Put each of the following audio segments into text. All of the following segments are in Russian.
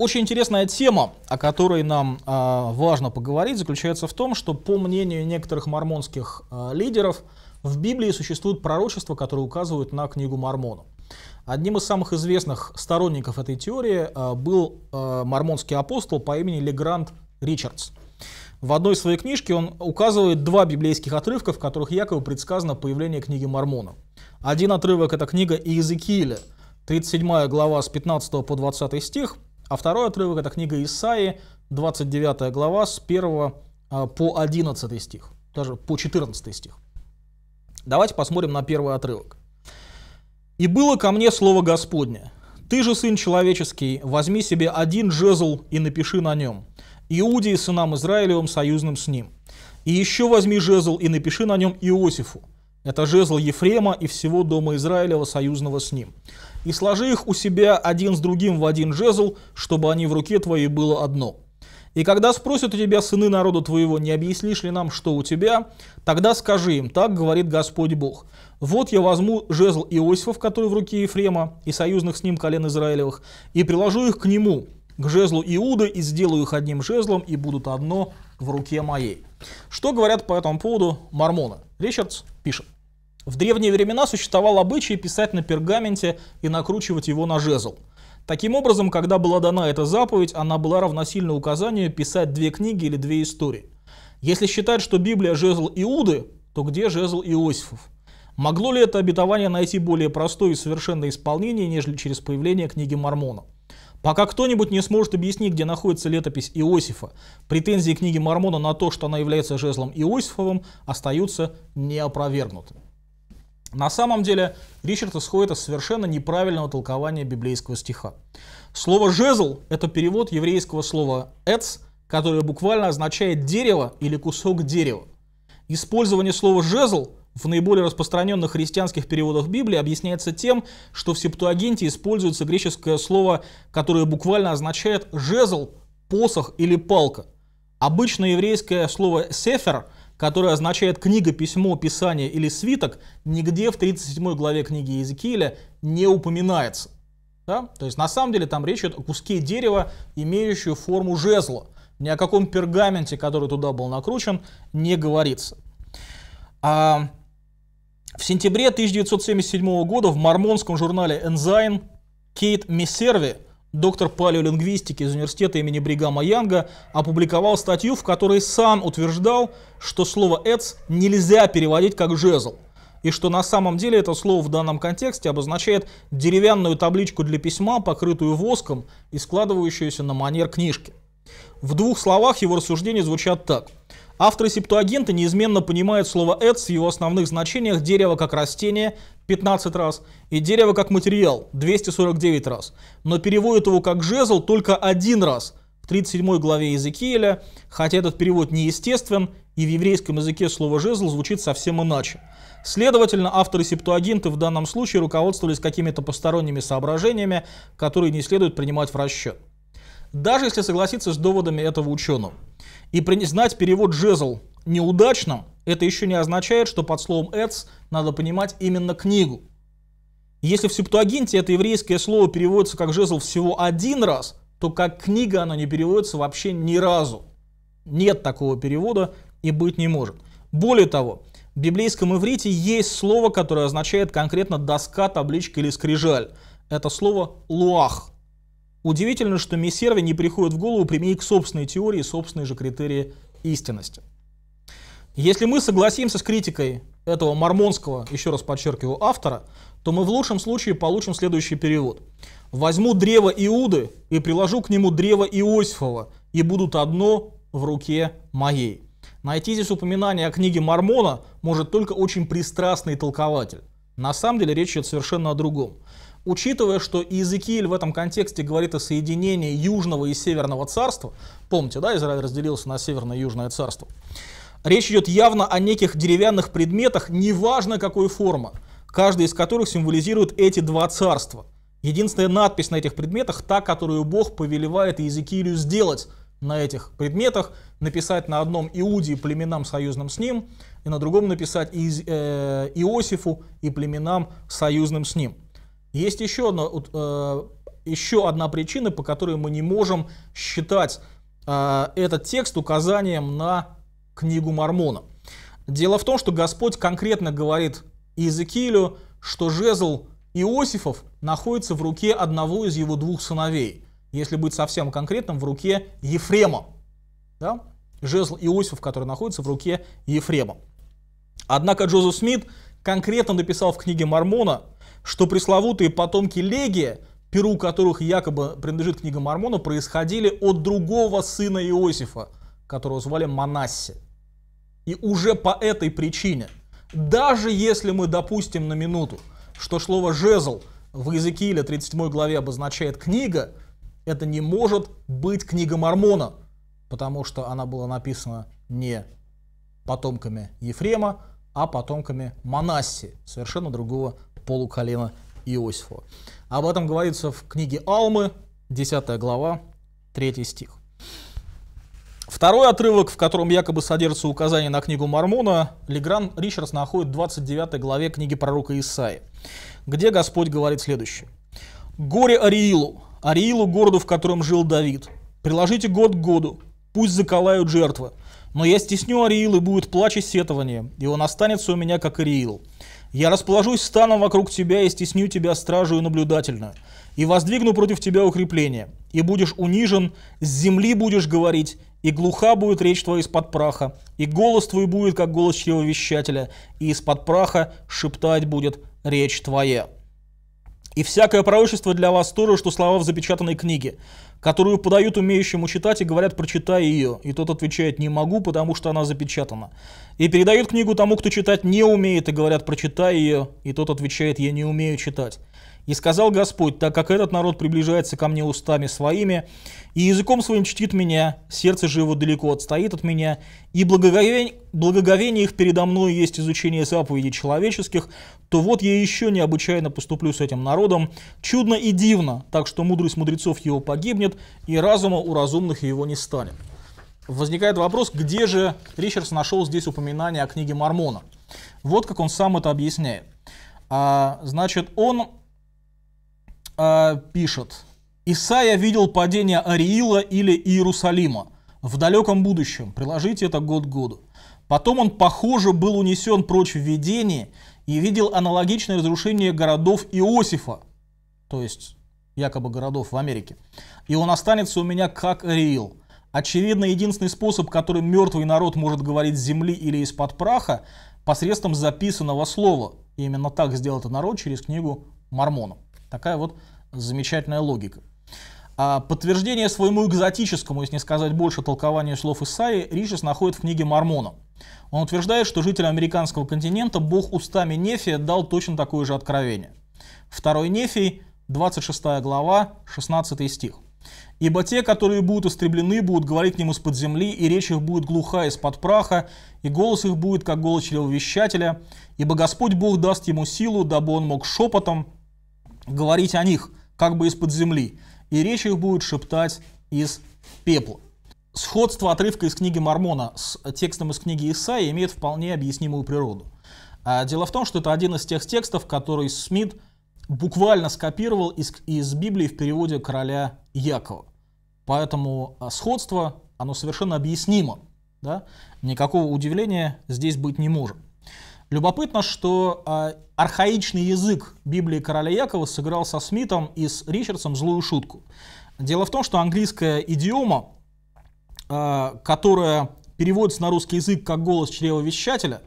Очень интересная тема, о которой нам э, важно поговорить, заключается в том, что по мнению некоторых мормонских э, лидеров, в Библии существуют пророчества, которые указывают на книгу Мормона. Одним из самых известных сторонников этой теории э, был э, мормонский апостол по имени Легранд Ричардс. В одной своей книжке он указывает два библейских отрывка, в которых якобы предсказано появление книги Мормона. Один отрывок – это книга Иезекииля, 37 глава с 15 по 20 стих – а второй отрывок – это книга Исаи, 29 глава, с 1 а, по 11 стих, даже по 14 стих. Давайте посмотрим на первый отрывок. «И было ко мне слово Господне, ты же, сын человеческий, возьми себе один жезл и напиши на нем, Иудии, сынам Израилевым, союзным с ним. И еще возьми жезл и напиши на нем Иосифу, это жезл Ефрема и всего дома Израилева, союзного с ним. И сложи их у себя один с другим в один жезл, чтобы они в руке твоей было одно. И когда спросят у тебя сыны народа твоего, не объяснишь ли нам, что у тебя, тогда скажи им, так говорит Господь Бог. Вот я возьму жезл Иосифов, который в руке Ефрема, и союзных с ним колен Израилевых, и приложу их к нему, к жезлу Иуды, и сделаю их одним жезлом, и будут одно в руке моей. Что говорят по этому поводу мормоны? Ричардс пишет. В древние времена существовал обычай писать на пергаменте и накручивать его на жезл. Таким образом, когда была дана эта заповедь, она была равносильна указанию писать две книги или две истории. Если считать, что Библия – жезл Иуды, то где жезл Иосифов? Могло ли это обетование найти более простое и совершенное исполнение, нежели через появление книги Мормона? Пока кто-нибудь не сможет объяснить, где находится летопись Иосифа, претензии книги Мормона на то, что она является жезлом Иосифовым, остаются неопровергнутыми. На самом деле Ричард исходит из совершенно неправильного толкования библейского стиха. Слово «жезл» — это перевод еврейского слова «эц», которое буквально означает «дерево» или «кусок дерева». Использование слова «жезл» в наиболее распространенных христианских переводах Библии объясняется тем, что в септуагенте используется греческое слово, которое буквально означает «жезл», «посох» или «палка». Обычно еврейское слово «сефер», которое означает «книга», «письмо», «писание» или «свиток», нигде в 37 главе книги Иезекииля не упоминается. Да? То есть на самом деле там речь идет о куске дерева, имеющую форму жезла. Ни о каком пергаменте, который туда был накручен, не говорится. А, в сентябре 1977 года в мормонском журнале «Энзайн» Кейт Мессерви, доктор палеолингвистики из университета имени Бригама Янга, опубликовал статью, в которой сам утверждал, что слово «эц» нельзя переводить как «жезл», и что на самом деле это слово в данном контексте обозначает деревянную табличку для письма, покрытую воском и складывающуюся на манер книжки. В двух словах его рассуждения звучат так – Авторы септуагента неизменно понимают слово «эд» в его основных значениях «дерево как растение» 15 раз и «дерево как материал» 249 раз, но переводят его как «жезл» только один раз в 37 главе Иезекииля, хотя этот перевод неестествен, и в еврейском языке слово «жезл» звучит совсем иначе. Следовательно, авторы септуагинты в данном случае руководствовались какими-то посторонними соображениями, которые не следует принимать в расчет. Даже если согласиться с доводами этого ученого – и признать перевод «жезл» неудачным, это еще не означает, что под словом «эц» надо понимать именно книгу. Если в Септуагинте это еврейское слово переводится как «жезл» всего один раз, то как книга оно не переводится вообще ни разу. Нет такого перевода и быть не может. Более того, в библейском иврите есть слово, которое означает конкретно доска, табличка или скрижаль. Это слово «луах». Удивительно, что Мессерви не приходит в голову применить к собственной теории, собственные же критерии истинности. Если мы согласимся с критикой этого мормонского, еще раз подчеркиваю, автора, то мы в лучшем случае получим следующий перевод. «Возьму древо Иуды и приложу к нему древо Иосифова, и будут одно в руке моей». Найти здесь упоминание о книге Мормона может только очень пристрастный толкователь. На самом деле речь идет совершенно о другом. Учитывая, что Иезекииль в этом контексте говорит о соединении Южного и Северного царства, помните, да, Израиль разделился на Северное и Южное царство, речь идет явно о неких деревянных предметах, неважно какой формы, каждый из которых символизирует эти два царства. Единственная надпись на этих предметах, та, которую Бог повелевает Иезекиилю сделать на этих предметах, написать на одном Иуде племенам союзным с ним, и на другом написать э, Иосифу и племенам союзным с ним. Есть еще одна, э, еще одна причина, по которой мы не можем считать э, этот текст указанием на книгу Мормона. Дело в том, что Господь конкретно говорит Иезекиилю, что жезл Иосифов находится в руке одного из его двух сыновей. Если быть совсем конкретным, в руке Ефрема. Да? Жезл Иосифов, который находится в руке Ефрема. Однако Джозеф Смит конкретно написал в книге Мормона – что пресловутые потомки Леги, перу которых якобы принадлежит книга Мормона, происходили от другого сына Иосифа, которого звали Манасси. И уже по этой причине, даже если мы допустим на минуту, что слово «жезл» в Иезекииле 37 главе обозначает «книга», это не может быть книга Мормона, потому что она была написана не потомками Ефрема, а потомками Манасси, совершенно другого полуколена Иосифа. Об этом говорится в книге Алмы, 10 глава, 3 стих. Второй отрывок, в котором якобы содержится указание на книгу Мормона, Легран Ричардс находит в 29 главе книги пророка Исаи, где Господь говорит следующее. «Горе Ариилу, Ариилу, городу, в котором жил Давид. Приложите год к году, пусть заколают жертвы. Но я стесню Ариил, и будет плач и сетование, и он останется у меня, как Ариил. Я расположусь станом вокруг тебя и стесню тебя стражую наблюдательную, и воздвигну против тебя укрепление, и будешь унижен, с земли будешь говорить, и глуха будет речь твоя из-под праха, и голос твой будет, как голос чьего вещателя, и из-под праха шептать будет речь твоя». И всякое пророчество для вас тоже, что слова в запечатанной книге которую подают умеющему читать и говорят «прочитай ее», и тот отвечает «не могу, потому что она запечатана». И передают книгу тому, кто читать не умеет, и говорят «прочитай ее», и тот отвечает «я не умею читать». И сказал Господь, так как этот народ приближается ко мне устами своими, и языком своим чтит меня, сердце же его далеко отстоит от меня, и благоговение, благоговение их передо мной есть изучение заповедей человеческих, то вот я еще необычайно поступлю с этим народом, чудно и дивно, так что мудрость мудрецов его погибнет, и разума у разумных его не станет. Возникает вопрос, где же Ричардс нашел здесь упоминание о книге Мормона? Вот как он сам это объясняет. А, значит, он э, пишет. Исайя видел падение Ариила или Иерусалима в далеком будущем. Приложите это год к году. Потом он, похоже, был унесен прочь в видении и видел аналогичное разрушение городов Иосифа, то есть якобы городов в Америке. И он останется у меня как Ариил. Очевидно, единственный способ, которым мертвый народ может говорить с земли или из-под праха, посредством записанного слова. И именно так сделал этот народ через книгу Мормонов. Такая вот замечательная логика. А подтверждение своему экзотическому, если не сказать больше, толкованию слов Исаи Ришес находит в книге Мормона. Он утверждает, что жителям американского континента Бог устами Нефия дал точно такое же откровение. Второй Нефий, 26 глава, 16 стих. «Ибо те, которые будут истреблены, будут говорить к ним из-под земли, и речь их будет глуха из-под праха, и голос их будет, как голос чревовещателя, ибо Господь Бог даст ему силу, дабы он мог шепотом говорить о них как бы из-под земли, и речь их будет шептать из пепла. Сходство отрывка из книги Мормона с текстом из книги Исаи имеет вполне объяснимую природу. А, дело в том, что это один из тех текстов, который Смит буквально скопировал из, из Библии в переводе короля Якова. Поэтому а, сходство, оно совершенно объяснимо. Да? Никакого удивления здесь быть не может. Любопытно, что э, архаичный язык Библии короля Якова сыграл со Смитом и с Ричардсом злую шутку. Дело в том, что английская идиома, э, которая переводится на русский язык как «голос чревовещателя»,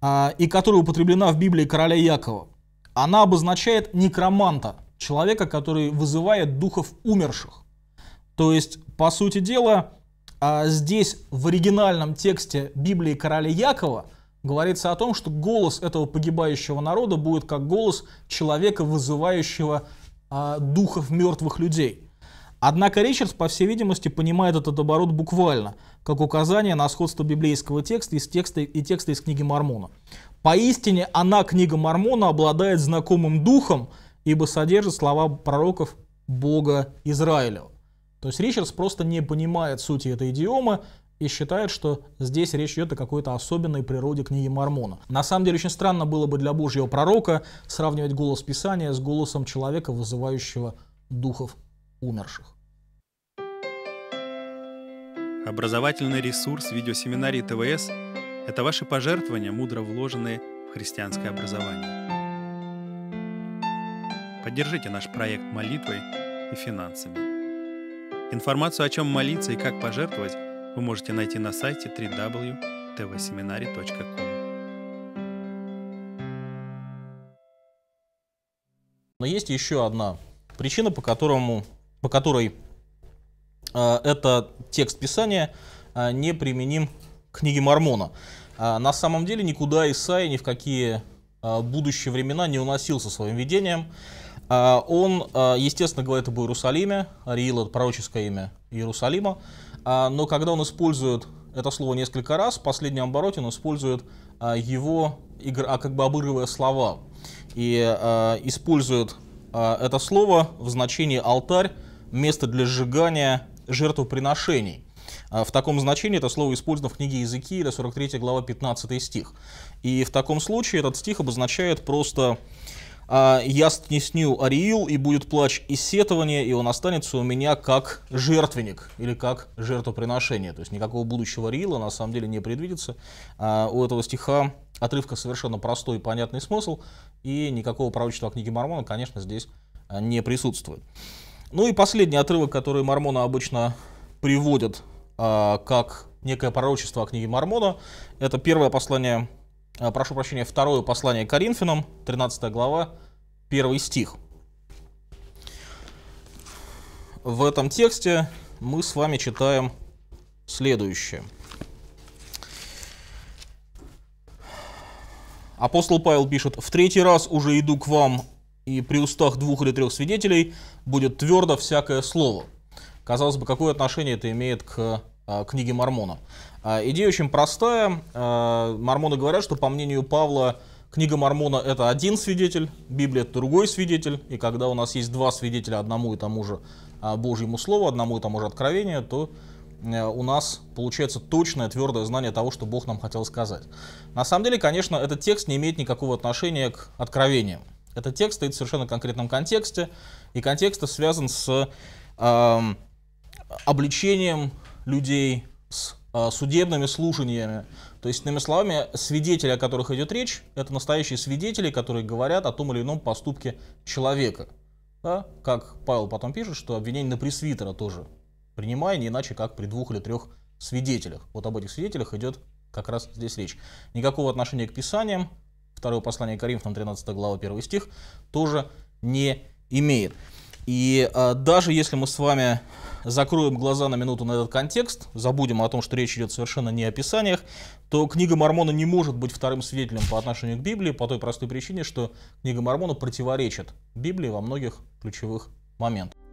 э, и которая употреблена в Библии короля Якова, она обозначает некроманта, человека, который вызывает духов умерших. То есть, по сути дела, здесь в оригинальном тексте Библии короля Якова – говорится о том, что голос этого погибающего народа будет как голос человека, вызывающего э, духов мертвых людей. Однако Ричард, по всей видимости, понимает этот оборот буквально, как указание на сходство библейского текста и, текста и текста из книги Мормона. Поистине она, книга Мормона, обладает знакомым духом, ибо содержит слова пророков Бога Израиля. То есть Ричардс просто не понимает сути этой идиомы, и считает, что здесь речь идет о какой-то особенной природе книги Мормона. На самом деле очень странно было бы для Божьего пророка сравнивать голос Писания с голосом человека, вызывающего духов умерших. Образовательный ресурс видеосеминарии ТВС – это ваши пожертвования, мудро вложенные в христианское образование. Поддержите наш проект молитвой и финансами. Информацию о чем молиться и как пожертвовать вы можете найти на сайте www.tvseminary.com. Но есть еще одна причина, по, которому, по которой э, этот текст Писания э, не применим к книге Мормона. Э, на самом деле никуда Исаия ни в какие э, будущие времена не уносился своим видением. Э, он, э, естественно, говорит об Иерусалиме. Ариил — это пророческое имя Иерусалима. А, но когда он использует это слово несколько раз, в последнем обороте он использует а, его, а, как бы обыгрывая слова, и использует это слово в значении «алтарь», место для сжигания жертвоприношений. В таком значении это слово использовано в книге Иезекииля, 43 глава, 15 стих. И в таком случае этот стих обозначает просто а я снесню Ариил, и будет плач и сетование, и он останется у меня как жертвенник или как жертвоприношение. То есть никакого будущего Ариила на самом деле не предвидится. А у этого стиха отрывка совершенно простой и понятный смысл, и никакого пророчества о книге Мормона, конечно, здесь а, не присутствует. Ну и последний отрывок, который Мормона обычно приводят а, как некое пророчество о книге Мормона, это первое послание а, прошу прощения, второе послание Коринфянам, 13 глава, 1 стих. В этом тексте мы с вами читаем следующее. Апостол Павел пишет, «В третий раз уже иду к вам, и при устах двух или трех свидетелей будет твердо всякое слово». Казалось бы, какое отношение это имеет к а, книге Мормона? А, идея очень простая. А, мормоны говорят, что, по мнению Павла, книга Мормона — это один свидетель, Библия — это другой свидетель. И когда у нас есть два свидетеля одному и тому же а, Божьему Слову, одному и тому же откровению, то э, у нас получается точное, твердое знание того, что Бог нам хотел сказать. На самом деле, конечно, этот текст не имеет никакого отношения к откровениям. Этот текст стоит в совершенно конкретном контексте, и контекст связан с э, обличением людей с Э, судебными слушаниями. То есть, иными словами, свидетели, о которых идет речь, это настоящие свидетели, которые говорят о том или ином поступке человека. Да? Как Павел потом пишет, что обвинение на пресвитера тоже принимая, не иначе как при двух или трех свидетелях. Вот об этих свидетелях идет как раз здесь речь. Никакого отношения к Писаниям, второе послание Коринфянам, 13 глава, 1 стих, тоже не имеет. И э, даже если мы с вами закроем глаза на минуту на этот контекст, забудем о том, что речь идет совершенно не о писаниях, то книга Мормона не может быть вторым свидетелем по отношению к Библии по той простой причине, что книга Мормона противоречит Библии во многих ключевых моментах.